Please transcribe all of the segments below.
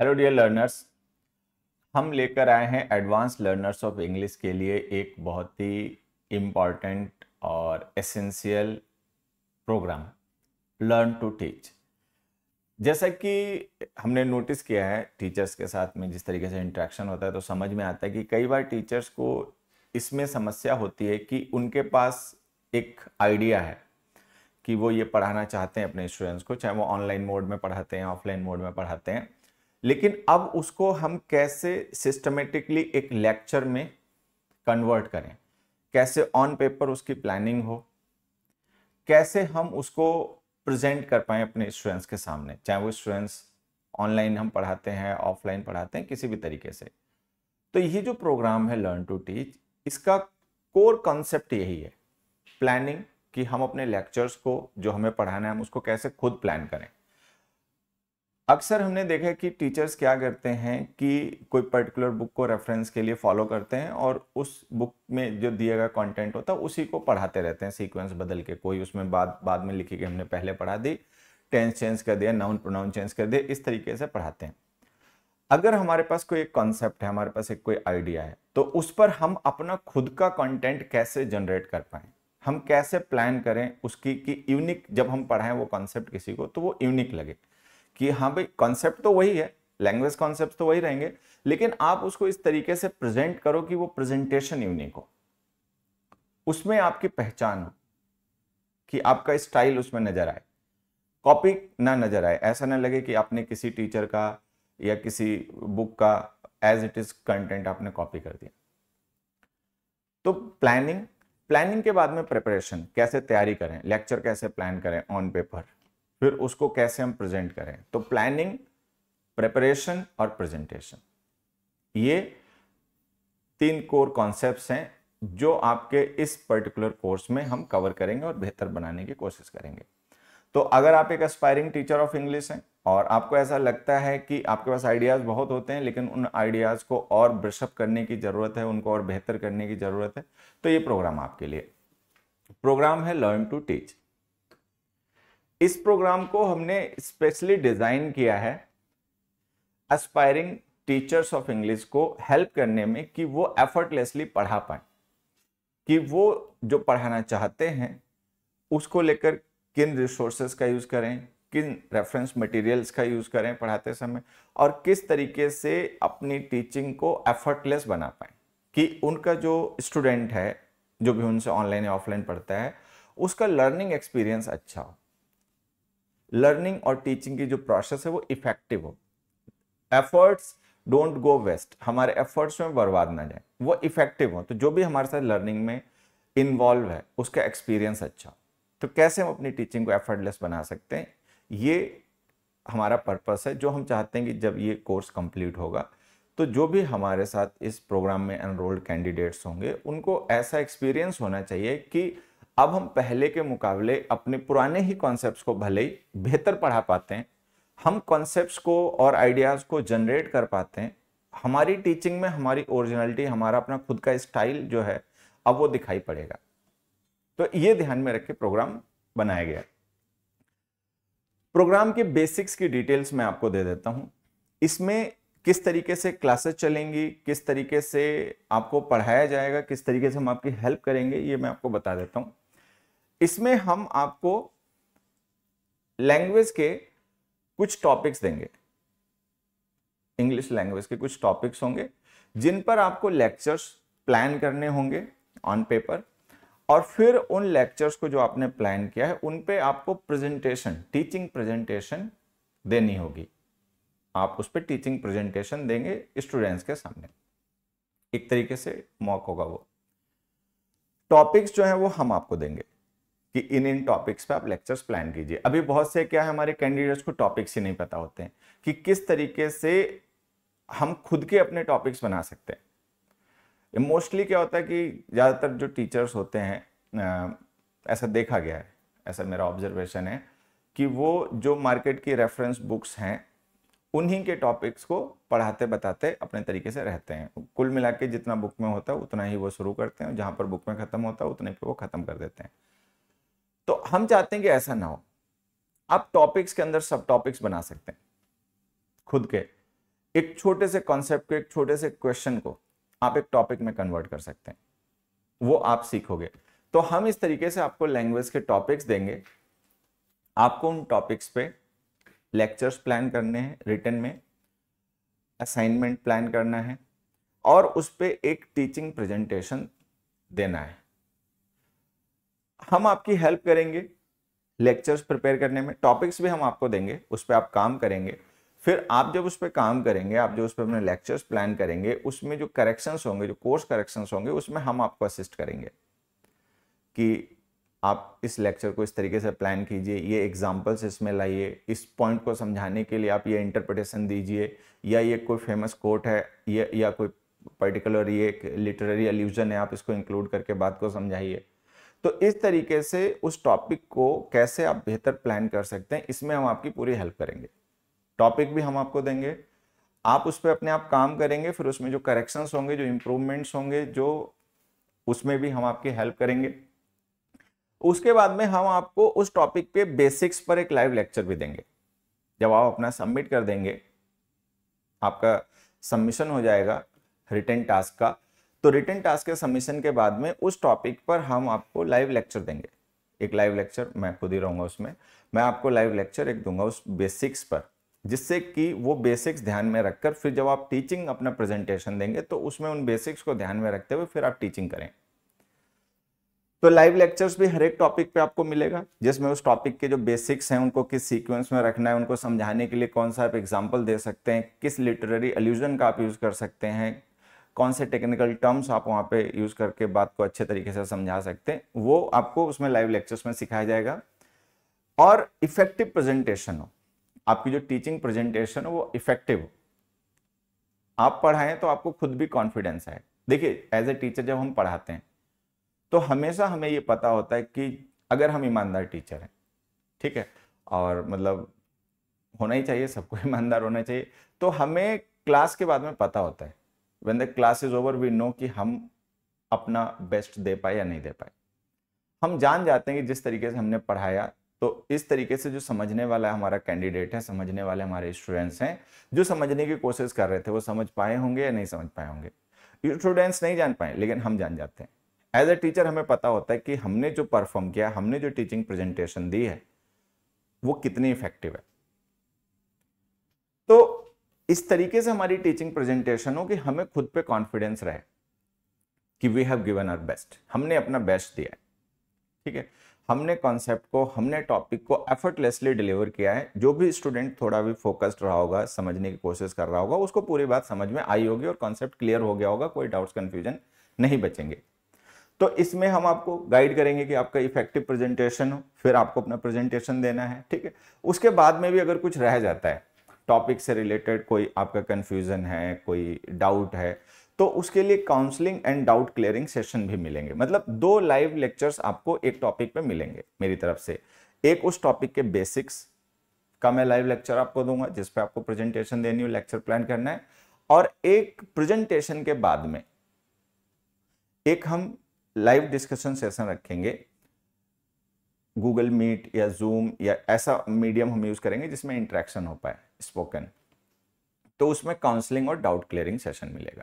hello dear learners हम लेकर आए हैं एडवांस लर्नर्स ऑफ इंग्लिश के लिए एक बहुत ही इम्पॉर्टेंट और essential program learn to teach जैसा कि हमने नोटिस किया है टीचर्स के साथ में जिस तरीके से इंट्रैक्शन होता है तो समझ में आता है कि कई बार टीचर्स को इसमें समस्या होती है कि उनके पास एक आइडिया है कि वो ये पढ़ाना चाहते हैं अपने स्टूडेंट्स को चाहे वो ऑनलाइन मोड में पढ़ाते हैं ऑफलाइन मोड में पढ़ाते हैं लेकिन अब उसको हम कैसे सिस्टमेटिकली एक लेक्चर में कन्वर्ट करें कैसे ऑन पेपर उसकी प्लानिंग हो कैसे हम उसको प्रेजेंट कर पाए अपने स्टूडेंट्स के सामने चाहे वो स्टूडेंट्स ऑनलाइन हम पढ़ाते हैं ऑफलाइन पढ़ाते हैं किसी भी तरीके से तो ये जो प्रोग्राम है लर्न टू टीच इसका कोर कॉन्सेप्ट यही है प्लानिंग कि हम अपने लेक्चर्स को जो हमें पढ़ाना है हम उसको कैसे खुद प्लान करें अक्सर हमने देखा है कि टीचर्स क्या करते हैं कि कोई पर्टिकुलर बुक को रेफरेंस के लिए फॉलो करते हैं और उस बुक में जो दिया गया कंटेंट होता है उसी को पढ़ाते रहते हैं सीक्वेंस बदल के कोई उसमें बाद बाद में लिखी कि हमने पहले पढ़ा दी टेंस चेंज कर दिया नाउन प्रोनाउन चेंज कर दिया इस तरीके से पढ़ाते हैं अगर हमारे पास कोई एक कॉन्सेप्ट है हमारे पास एक कोई आइडिया है तो उस पर हम अपना खुद का कॉन्टेंट कैसे जनरेट कर पाएँ हम कैसे प्लान करें उसकी कि यूनिक जब हम पढ़ाएं वो कॉन्सेप्ट किसी को तो वो यूनिक लगे कि हाँ भाई कॉन्सेप्ट तो वही है लैंग्वेज कॉन्सेप्ट तो वही रहेंगे लेकिन आप उसको इस तरीके से प्रेजेंट करो कि वो प्रेजेंटेशन यूनिक हो उसमें आपकी पहचान हो कि आपका स्टाइल उसमें नजर आए कॉपी ना नजर आए ऐसा ना लगे कि आपने किसी टीचर का या किसी बुक का एज इट इज कंटेंट आपने कॉपी कर दिया तो प्लानिंग प्लानिंग के बाद में प्रिपरेशन कैसे तैयारी करें लेक्चर कैसे प्लान करें ऑन पेपर फिर उसको कैसे हम प्रेजेंट करें तो प्लानिंग प्रेपरेशन और प्रेजेंटेशन ये तीन कोर कॉन्सेप्ट्स हैं जो आपके इस पर्टिकुलर कोर्स में हम कवर करेंगे और बेहतर बनाने की कोशिश करेंगे तो अगर आप एक एस्पायरिंग टीचर ऑफ इंग्लिश हैं और आपको ऐसा लगता है कि आपके पास आइडियाज़ बहुत होते हैं लेकिन उन आइडियाज़ को और ब्रशअप करने की ज़रूरत है उनको और बेहतर करने की ज़रूरत है तो ये प्रोग्राम आपके लिए प्रोग्राम है लर्न टू टीच इस प्रोग्राम को हमने स्पेशली डिज़ाइन किया है एस्पायरिंग टीचर्स ऑफ इंग्लिश को हेल्प करने में कि वो एफर्टलेसली पढ़ा पाए कि वो जो पढ़ाना चाहते हैं उसको लेकर किन रिसोर्सेस का यूज़ करें किन रेफरेंस मटेरियल्स का यूज़ करें पढ़ाते समय और किस तरीके से अपनी टीचिंग को एफर्टलेस बना पाए कि उनका जो स्टूडेंट है जो भी उनसे ऑनलाइन या ऑफलाइन पढ़ता है उसका लर्निंग एक्सपीरियंस अच्छा हो लर्निंग और टीचिंग की जो प्रोसेस है वो इफेक्टिव हो एफर्ट्स डोंट गो वेस्ट हमारे एफर्ट्स में बर्बाद ना जाए वो इफेक्टिव हो तो जो भी हमारे साथ लर्निंग में इन्वॉल्व है उसका एक्सपीरियंस अच्छा तो कैसे हम अपनी टीचिंग को एफर्टलेस बना सकते हैं ये हमारा पर्पस है जो हम चाहते हैं कि जब ये कोर्स कंप्लीट होगा तो जो भी हमारे साथ इस प्रोग्राम में एनरोल्ड कैंडिडेट्स होंगे उनको ऐसा एक्सपीरियंस होना चाहिए कि अब हम पहले के मुकाबले अपने पुराने ही कॉन्सेप्ट्स को भले ही बेहतर पढ़ा पाते हैं हम कॉन्सेप्ट्स को और आइडियाज़ को जनरेट कर पाते हैं हमारी टीचिंग में हमारी ओरिजिनलिटी हमारा अपना खुद का स्टाइल जो है अब वो दिखाई पड़ेगा तो ये ध्यान में रख के प्रोग्राम बनाया गया प्रोग्राम के बेसिक्स की डिटेल्स मैं आपको दे देता हूँ इसमें किस तरीके से क्लासेस चलेंगी किस तरीके से आपको पढ़ाया जाएगा किस तरीके से हम आपकी हेल्प करेंगे ये मैं आपको बता देता हूँ इसमें हम आपको लैंग्वेज के कुछ टॉपिक्स देंगे इंग्लिश लैंग्वेज के कुछ टॉपिक्स होंगे जिन पर आपको लेक्चर्स प्लान करने होंगे ऑन पेपर और फिर उन लेक्चर्स को जो आपने प्लान किया है उन पे आपको प्रेजेंटेशन टीचिंग प्रेजेंटेशन देनी होगी आप उस पर टीचिंग प्रेजेंटेशन देंगे स्टूडेंट्स के सामने एक तरीके से मॉक होगा वो टॉपिक्स जो है वो हम आपको देंगे कि इन इन टॉपिक्स पे आप लेक्चर्स प्लान कीजिए अभी बहुत से क्या है हमारे कैंडिडेट्स को टॉपिक्स ही नहीं पता होते हैं कि किस तरीके से हम खुद के अपने टॉपिक्स बना सकते हैं मोस्टली क्या होता है कि ज़्यादातर जो टीचर्स होते हैं ऐसा देखा गया है ऐसा मेरा ऑब्जर्वेशन है कि वो जो मार्केट की रेफरेंस बुक्स हैं उन्हीं के टॉपिक्स को पढ़ाते बताते अपने तरीके से रहते हैं कुल मिला के जितना बुक में होता है उतना ही वो शुरू करते हैं जहाँ पर बुक में ख़त्म होता है उतने पर वो ख़त्म कर देते हैं हम चाहते हैं कि ऐसा ना हो आप टॉपिक्स के अंदर सब टॉपिक्स बना सकते हैं खुद के एक छोटे से कॉन्सेप्ट को एक छोटे से क्वेश्चन को आप एक टॉपिक में कन्वर्ट कर सकते हैं वो आप सीखोगे तो हम इस तरीके से आपको लैंग्वेज के टॉपिक्स देंगे आपको उन टॉपिक्स पे लेक्चर्स प्लान करने हैं रिटर्न में असाइनमेंट प्लान करना है और उस पर एक टीचिंग प्रेजेंटेशन देना है हम आपकी हेल्प करेंगे लेक्चर्स प्रिपेयर करने में टॉपिक्स भी हम आपको देंगे उस पर आप काम करेंगे फिर आप जब उस पर काम करेंगे आप जो उस पर अपने लेक्चर्स प्लान करेंगे उसमें जो करेक्शंस होंगे जो कोर्स करेक्शंस होंगे उसमें हम आपको असिस्ट करेंगे कि आप इस लेक्चर को इस तरीके से प्लान कीजिए ये एग्जाम्पल्स इसमें लाइए इस पॉइंट को समझाने के लिए आप ये इंटरप्रटेशन दीजिए या ये कोई फेमस कोर्ट है या कोई पर्टिकुलर ये एक लिटरेरी एल्यूजन है आप इसको इंक्लूड करके बात को समझाइए तो इस तरीके से उस टॉपिक को कैसे आप बेहतर प्लान कर सकते हैं इसमें हम आपकी पूरी हेल्प करेंगे टॉपिक भी हम आपको देंगे आप उस पर अपने आप काम करेंगे फिर उसमें जो करेक्शंस होंगे जो इम्प्रूवमेंट्स होंगे जो उसमें भी हम आपकी हेल्प करेंगे उसके बाद में हम आपको उस टॉपिक पे बेसिक्स पर एक लाइव लेक्चर भी देंगे जब आप अपना सबमिट कर देंगे आपका सबमिशन हो जाएगा रिटर्न टास्क का तो रिटर्न टास्क के सबमिशन के बाद में उस टॉपिक पर हम आपको लाइव लेक्चर देंगे एक लाइव लेक्चर मैं खुद ही रहूंगा उसमें मैं आपको लाइव लेक्चर एक दूंगा उस बेसिक्स पर जिससे कि वो बेसिक्स ध्यान में रखकर फिर जब आप टीचिंग अपना प्रेजेंटेशन देंगे तो उसमें उन बेसिक्स को ध्यान में रखते हुए फिर आप टीचिंग करें तो लाइव लेक्चर्स भी हर एक टॉपिक पे आपको मिलेगा जिसमें उस टॉपिक के जो बेसिक्स हैं उनको किस सीक्वेंस में रखना है उनको समझाने के लिए कौन सा आप एग्जाम्पल दे सकते हैं किस लिटरेरी एल्यूजन का आप यूज़ कर सकते हैं कौन से टेक्निकल टर्म्स आप वहाँ पे यूज़ करके बात को अच्छे तरीके से समझा सकते हैं वो आपको उसमें लाइव लेक्चर्स में सिखाया जाएगा और इफेक्टिव प्रेजेंटेशन हो आपकी जो टीचिंग प्रेजेंटेशन हो वो इफेक्टिव हो आप पढ़ाएं तो आपको खुद भी कॉन्फिडेंस आए देखिए एज ए टीचर जब हम पढ़ाते हैं तो हमेशा हमें ये पता होता है कि अगर हम ईमानदार टीचर हैं ठीक है और मतलब होना ही चाहिए सबको ईमानदार होना चाहिए तो हमें क्लास के बाद में पता होता है when the class is over we know कि हम अपना बेस्ट दे पाए या नहीं दे पाए हम जान जाते हैं कि जिस तरीके से हमने पढ़ाया तो इस तरीके से जो समझने वाला हमारा कैंडिडेट है समझने वाले हमारे स्टूडेंट्स हैं जो समझने की कोशिश कर रहे थे वो समझ पाए होंगे या नहीं समझ पाए होंगे स्टूडेंट्स नहीं जान पाए लेकिन हम जान जाते हैं एज ए टीचर हमें पता होता है कि हमने जो परफॉर्म किया हमने जो टीचिंग प्रेजेंटेशन दी है वो कितनी इफेक्टिव है इस तरीके से हमारी टीचिंग प्रेजेंटेशन हो कि हमें खुद पे कॉन्फिडेंस रहे कि we have given our best हमने अपना बेस्ट दिया है ठीक है हमने कॉन्सेप्ट को हमने टॉपिक को एफर्टलेसली डिलीवर किया है जो भी स्टूडेंट थोड़ा भी फोकस्ड रहा होगा समझने की कोशिश कर रहा होगा उसको पूरी बात समझ में आई होगी और कॉन्सेप्ट क्लियर हो गया होगा कोई डाउट्स कन्फ्यूजन नहीं बचेंगे तो इसमें हम आपको गाइड करेंगे कि आपका इफेक्टिव प्रेजेंटेशन हो फिर आपको अपना प्रेजेंटेशन देना है ठीक है उसके बाद में भी अगर कुछ रह जाता है टॉपिक से रिलेटेड कोई आपका कन्फ्यूज़न है कोई डाउट है तो उसके लिए counselling and doubt clearing session भी मिलेंगे मतलब दो लाइव लेक्चर्स आपको एक टॉपिक पे मिलेंगे मेरी तरफ से एक उस टॉपिक के बेसिक्स का मैं लाइव लेक्चर आपको दूंगा जिस पे आपको प्रेजेंटेशन देनी हो लेक्चर प्लान करना है और एक प्रेजेंटेशन के बाद में एक हम लाइव डिस्कशन सेशन रखेंगे गूगल मीट या जूम या ऐसा मीडियम हम यूज़ करेंगे जिसमें इंट्रैक्शन हो पाए स्पोकन तो उसमें काउंसलिंग और डाउट क्लियरिंग सेशन मिलेगा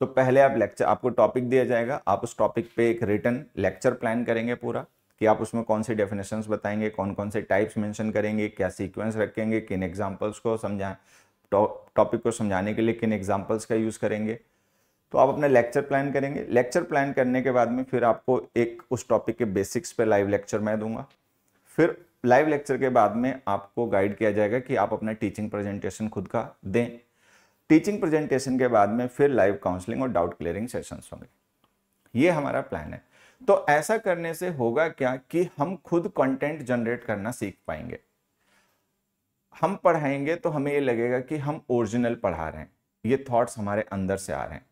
तो पहले आप लेक्चर आपको टॉपिक दिया जाएगा आप उस टॉपिक पे एक रिटर्न लेक्चर प्लान करेंगे पूरा कि आप उसमें कौन से डेफिनेशंस बताएंगे कौन कौन से टाइप्स मेंशन करेंगे क्या सीक्वेंस रखेंगे किन एग्जांपल्स को समझा टॉपिक को समझाने के लिए किन एग्जांपल्स का यूज़ करेंगे तो आप अपना लेक्चर प्लान करेंगे लेक्चर प्लान करने के बाद में फिर आपको एक उस टॉपिक के बेसिक्स पर लाइव लेक्चर मैं दूंगा फिर लाइव लेक्चर के बाद में आपको गाइड किया जाएगा कि आप अपना टीचिंग प्रेजेंटेशन खुद का दें टीचिंग प्रेजेंटेशन के बाद में फिर लाइव काउंसलिंग और डाउट क्लियरिंग सेशन होंगे ये हमारा प्लान है तो ऐसा करने से होगा क्या कि हम खुद कंटेंट जनरेट करना सीख पाएंगे हम पढ़ाएंगे तो हमें ये लगेगा कि हम ओरिजिनल पढ़ा रहे हैं ये थॉट्स हमारे अंदर से आ रहे हैं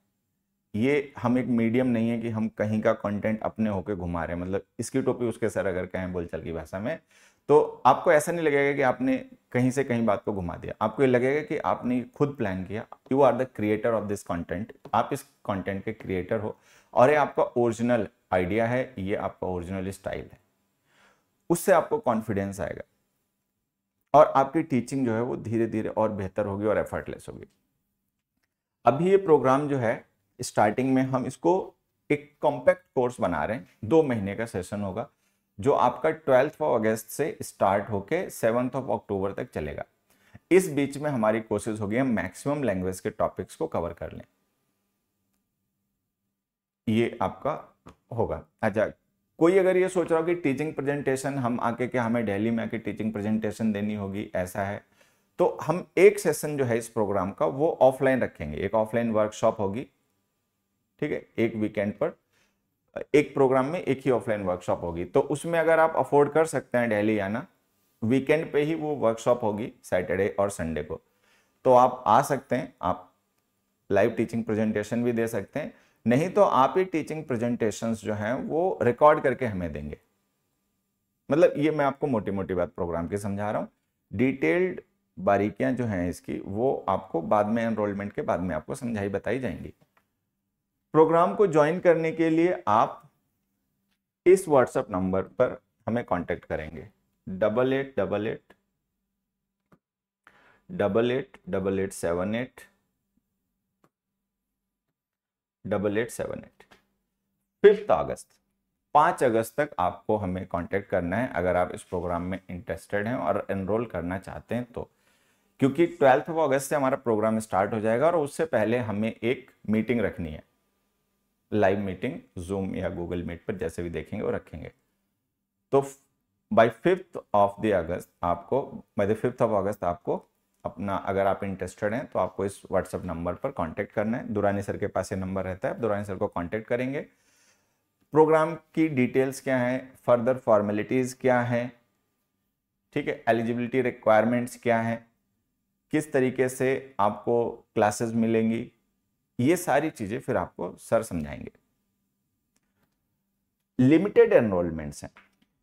ये हम एक मीडियम नहीं है कि हम कहीं का कंटेंट अपने होके घुमा रहे हैं मतलब इसकी टोपी उसके सर अगर कहें बोलचाल की भाषा में तो आपको ऐसा नहीं लगेगा कि आपने कहीं से कहीं बात को घुमा दिया आपको ये लगेगा कि आपने खुद प्लान किया you are the creator of this content आप इस कंटेंट के क्रिएटर हो और ये आपका ओरिजिनल आइडिया है ये आपका ओरिजिनल स्टाइल है उससे आपको कॉन्फिडेंस आएगा और आपकी टीचिंग जो है वो धीरे धीरे और बेहतर होगी और एफर्टलेस होगी अभी ये प्रोग्राम जो है स्टार्टिंग में हम इसको एक कॉम्पैक्ट कोर्स बना रहे हैं दो महीने का सेशन होगा जो आपका ट्वेल्थ ऑफ अगस्त से स्टार्ट होके सेवन्थ ऑफ अक्टूबर तक चलेगा इस बीच में हमारी कोशिश होगी हम मैक्सिमम लैंग्वेज के टॉपिक्स को कवर कर लें ये आपका होगा अच्छा कोई अगर ये सोच रहा हो कि टीचिंग प्रेजेंटेशन हम आके के हमें दिल्ली में आके टीचिंग प्रेजेंटेशन देनी होगी ऐसा है तो हम एक सेशन जो है इस प्रोग्राम का वो ऑफलाइन रखेंगे एक ऑफलाइन वर्कशॉप होगी ठीक है एक वीकेंड पर एक प्रोग्राम में एक ही ऑफलाइन वर्कशॉप होगी तो उसमें अगर आप अफोर्ड कर सकते हैं डेली आना वीकेंड पे ही वो वर्कशॉप होगी सैटरडे और संडे को तो आप आ सकते हैं आप लाइव टीचिंग प्रेजेंटेशन भी दे सकते हैं नहीं तो आप ही टीचिंग प्रेजेंटेशन जो हैं वो रिकॉर्ड करके हमें देंगे मतलब ये मैं आपको मोटी मोटी बात प्रोग्राम की समझा रहा हूँ डिटेल्ड बारीकियां जो हैं इसकी वो आपको बाद में एनरोलमेंट के बाद में आपको समझाई बताई जाएंगी प्रोग्राम को ज्वाइन करने के लिए आप इस व्हाट्सएप नंबर पर हमें कांटेक्ट करेंगे double eight double eight double eight double eight seven eight double eight seven eight fifth August पाँच अगस्त तक आपको हमें कांटेक्ट करना है अगर आप इस प्रोग्राम में इंटरेस्टेड हैं और एनरोल करना चाहते हैं तो क्योंकि ट्वेल्थ ऑफ अगस्त से हमारा प्रोग्राम स्टार्ट हो जाएगा और उससे पहले हमें एक मीटिंग रखनी है लाइव मीटिंग जूम या गूगल मीट पर जैसे भी देखेंगे वो रखेंगे तो by fifth of the August आपको by the fifth of August आपको अपना अगर आप इंटरेस्टेड हैं तो आपको इस व्हाट्सअप नंबर पर कांटेक्ट करना है दुरानी सर के पास ये नंबर रहता है आप दुरानी सर को कांटेक्ट करेंगे प्रोग्राम की डिटेल्स क्या हैं फर्दर फॉर्मेलिटीज़ क्या हैं ठीक है एलिजिबिलिटी रिक्वायरमेंट्स क्या हैं किस तरीके से आपको क्लासेस मिलेंगी ये सारी चीजें फिर आपको सर समझाएंगे लिमिटेड एनरोलमेंट्स हैं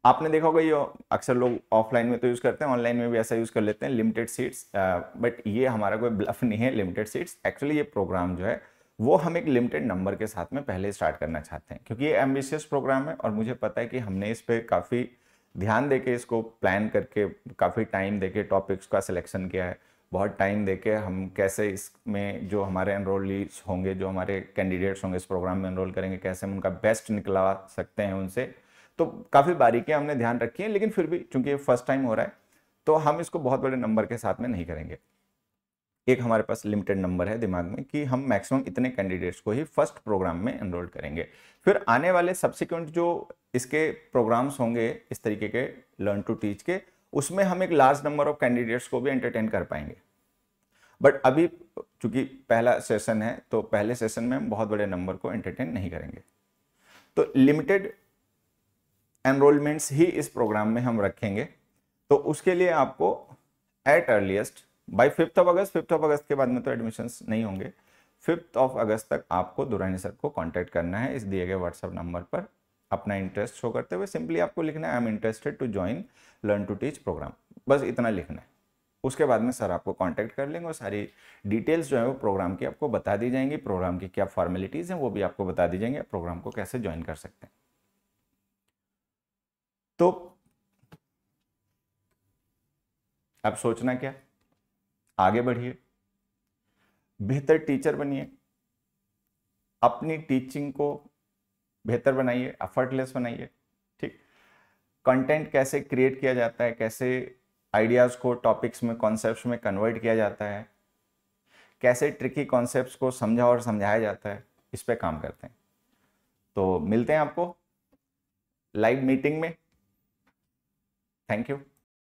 आपने देखा होगा ये अक्सर लोग ऑफलाइन में तो यूज़ करते हैं ऑनलाइन में भी ऐसा यूज़ कर लेते हैं लिमिटेड सीट्स बट ये हमारा कोई ब्लफ नहीं है लिमिटेड सीट्स एक्चुअली ये प्रोग्राम जो है वो हम एक लिमिटेड नंबर के साथ में पहले स्टार्ट करना चाहते हैं क्योंकि ये एम्बिशियस प्रोग्राम है और मुझे पता है कि हमने इस पर काफ़ी ध्यान देके इसको प्लान करके काफ़ी टाइम देके टॉपिक्स का सिलेक्शन किया है बहुत टाइम दे के हम कैसे इसमें जो हमारे एनरोलीज होंगे जो हमारे कैंडिडेट्स होंगे इस प्रोग्राम में एनरोल करेंगे कैसे हम उनका बेस्ट निकला सकते हैं उनसे तो काफ़ी बारीकियाँ हमने ध्यान रखी हैं लेकिन फिर भी चूंकि ये फर्स्ट टाइम हो रहा है तो हम इसको बहुत बड़े नंबर के साथ में नहीं करेंगे एक हमारे पास लिमिटेड नंबर है दिमाग में कि हम मैक्सिमम इतने कैंडिडेट्स को ही फर्स्ट प्रोग्राम में एनरोल करेंगे फिर आने वाले सब्सिक्वेंट जो इसके प्रोग्राम्स होंगे इस तरीके के लर्न टू टीच के उसमें हम एक लार्ज नंबर ऑफ कैंडिडेट्स को भी एंटरटेन कर पाएंगे बट अभी चूंकि पहला सेशन है तो पहले सेशन में हम बहुत बड़े नंबर को एंटरटेन नहीं करेंगे तो लिमिटेड एनरोलमेंट्स ही इस प्रोग्राम में हम रखेंगे तो उसके लिए आपको at earliest by fifth of August fifth of August के बाद में तो एडमिशन्स नहीं होंगे फिफ्थ ऑफ अगस्त तक आपको दुरानी सर को कांटेक्ट करना है इस दिए गए व्हाट्सएप नंबर पर अपना इंटरेस्ट शो करते हुए सिंपली आपको लिखना है I am interested to join learn to teach program बस इतना लिखना है उसके बाद में सर आपको कांटेक्ट कर लेंगे और सारी डिटेल्स जो है वो प्रोग्राम की आपको बता दी जाएंगी प्रोग्राम की क्या फॉर्मेलिटीज़ हैं वो भी आपको बता दी जाएंगे प्रोग्राम को कैसे ज्वाइन कर सकते हैं तो अब सोचना क्या आगे बढ़िए बेहतर टीचर बनिए अपनी टीचिंग को बेहतर बनाइए एफर्टलेस बनाइए ठीक कंटेंट कैसे क्रिएट किया जाता है कैसे आइडियाज़ को टॉपिक्स में कॉन्सेप्ट में कन्वर्ट किया जाता है कैसे ट्रिकी कॉन्सेप्ट को समझा और समझाया जाता है इस पर काम करते हैं तो मिलते हैं आपको लाइव मीटिंग में थैंक यू